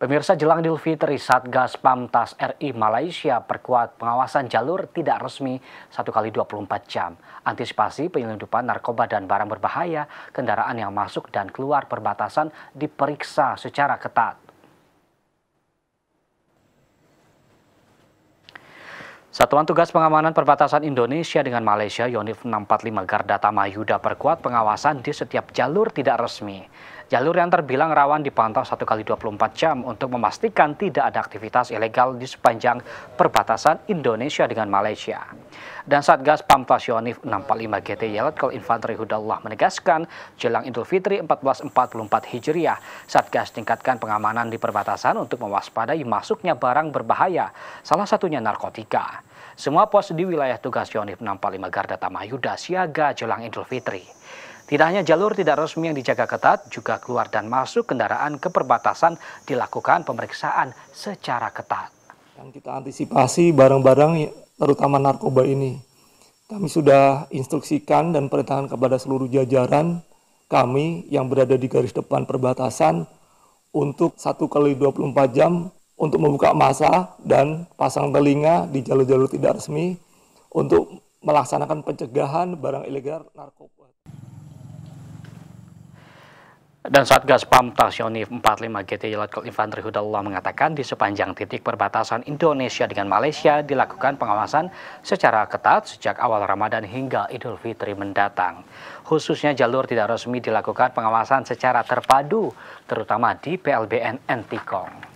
Pemirsa jelang Idul Fitri, Satgas Pamtas RI Malaysia perkuat pengawasan jalur tidak resmi 1 kali 24 jam. Antisipasi penyelundupan narkoba dan barang berbahaya, kendaraan yang masuk dan keluar perbatasan diperiksa secara ketat. Satuan Tugas Pengamanan Perbatasan Indonesia dengan Malaysia Yonif 645 Garda Tamayuda perkuat pengawasan di setiap jalur tidak resmi. Jalur yang terbilang rawan dipantau 1 kali 24 jam untuk memastikan tidak ada aktivitas ilegal di sepanjang perbatasan Indonesia dengan Malaysia. Dan Satgas Pamtasyonif 645 GT Yeletkol Infanteri Hudallah menegaskan jelang Idul Fitri 1444 Hijriah, Satgas tingkatkan pengamanan di perbatasan untuk mewaspadai masuknya barang berbahaya, salah satunya narkotika. Semua pos di wilayah tugas Yonif 645 Garda Tamayuda siaga jelang Idul Fitri. Tidak hanya jalur tidak resmi yang dijaga ketat, juga keluar dan masuk kendaraan ke perbatasan dilakukan pemeriksaan secara ketat. Yang kita antisipasi barang-barang terutama narkoba ini. Kami sudah instruksikan dan perintahkan kepada seluruh jajaran kami yang berada di garis depan perbatasan untuk satu kali 24 jam untuk membuka masa dan pasang telinga di jalur-jalur tidak resmi untuk melaksanakan pencegahan barang ilegal narkoba. Dan Satgas Pamtas Yonif 45 GT Letkol Infantri Hudallah mengatakan di sepanjang titik perbatasan Indonesia dengan Malaysia dilakukan pengawasan secara ketat sejak awal Ramadan hingga Idul Fitri mendatang. Khususnya jalur tidak resmi dilakukan pengawasan secara terpadu, terutama di PLBN Antikong.